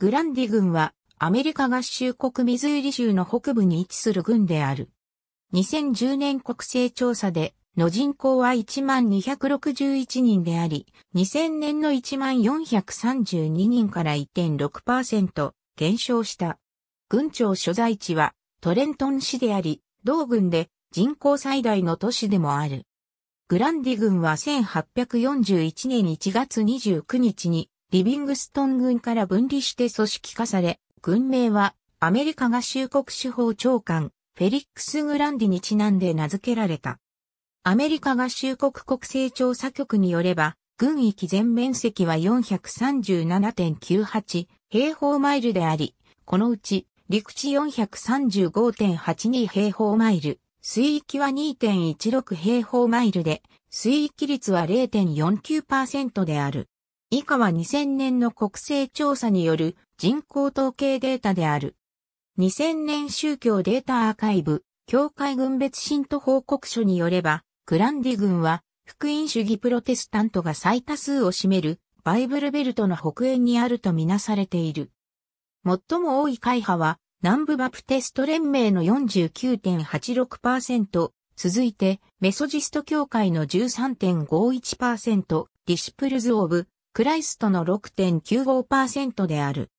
グランディ軍はアメリカ合衆国ミズーリ州の北部に位置する軍である。2010年国勢調査での人口は1261人であり、2000年の1432人から1.6%減少した。軍庁所在地はトレントン市であり、同軍で人口最大の都市でもある。グランディ軍は1841年1月29日にリビングストン軍から分離して組織化され、軍名はアメリカ合衆国司法長官、フェリックス・グランディにちなんで名付けられた。アメリカ合衆国国勢調査局によれば、軍域全面積は437.98平方マイルであり、このうち陸地435.82平方マイル、水域は2.16平方マイルで、水域率は0.49%である。以下は2000年の国勢調査による人口統計データである。2000年宗教データアーカイブ、教会軍別信徒報告書によれば、グランディ軍は、福音主義プロテスタントが最多数を占める、バイブルベルトの北縁にあるとみなされている。最も多い会派は、南部バプテスト連盟の49.86%、続いて、メソジスト教会の13.51%、ディシプルズ・オブ・クライストの6.95%である。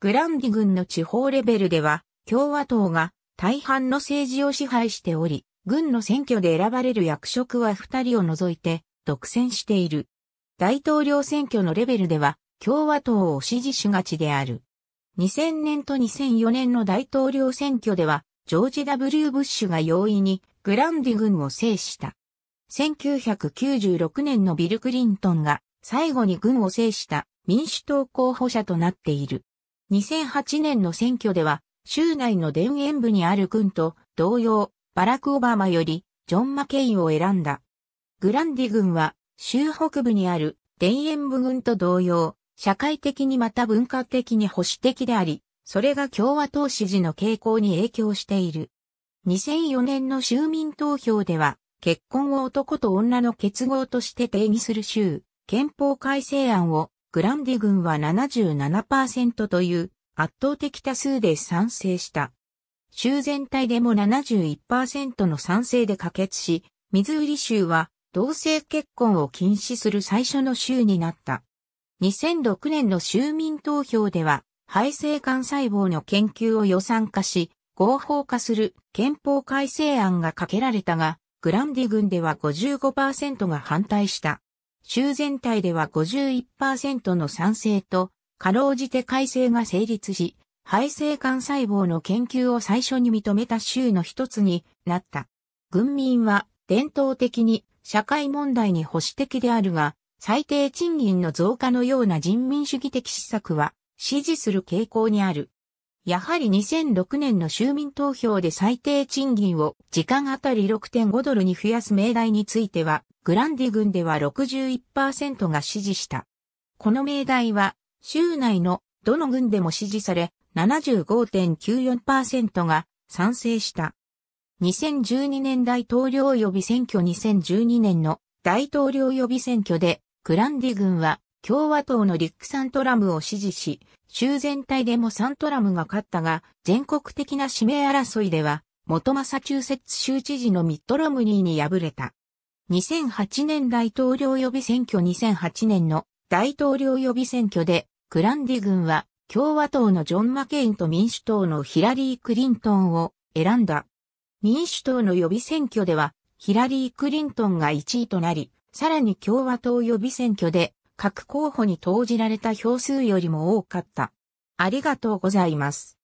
グランディ軍の地方レベルでは、共和党が大半の政治を支配しており、軍の選挙で選ばれる役職は2人を除いて独占している。大統領選挙のレベルでは共和党を支持しがちである。2000年と2004年の大統領選挙では、ジョージ・ W・ ブッシュが容易にグランディ軍を制した。1996年のビル・クリントンが最後に軍を制した民主党候補者となっている。2008年の選挙では、州内の田園部にある軍と同様、バラク・オバマよりジョン・マケインを選んだ。グランディ軍は、州北部にある田園部軍と同様、社会的にまた文化的に保守的であり、それが共和党支持の傾向に影響している。2004年の州民投票では、結婚を男と女の結合として定義する州、憲法改正案をグランディ軍は77%という圧倒的多数で賛成した。州全体でも71%の賛成で可決し、ミズーリ州は同性結婚を禁止する最初の州になった。2006年の州民投票では、肺性幹細胞の研究を予算化し、合法化する憲法改正案がかけられたが、グランディ軍では55%が反対した。州全体では51%の賛成と、かろうじて改正が成立し、肺生幹細胞の研究を最初に認めた州の一つになった。軍民は伝統的に社会問題に保守的であるが、最低賃金の増加のような人民主義的施策は支持する傾向にある。やはり2006年の州民投票で最低賃金を時間あたり6.5ドルに増やす命題については、グランディ軍では61%が支持した。この命題は、州内のどの軍でも支持され、75.94%が賛成した。2012年大統領予備選挙2012年の大統領予備選挙で、グランディ軍は共和党のリック・サントラムを支持し、州全体でもサントラムが勝ったが、全国的な指名争いでは、元マサチューセッツ州知事のミッド・ロムニーに敗れた。2008年大統領予備選挙2008年の大統領予備選挙で、クランディ軍は共和党のジョン・マケインと民主党のヒラリー・クリントンを選んだ。民主党の予備選挙では、ヒラリー・クリントンが1位となり、さらに共和党予備選挙で各候補に投じられた票数よりも多かった。ありがとうございます。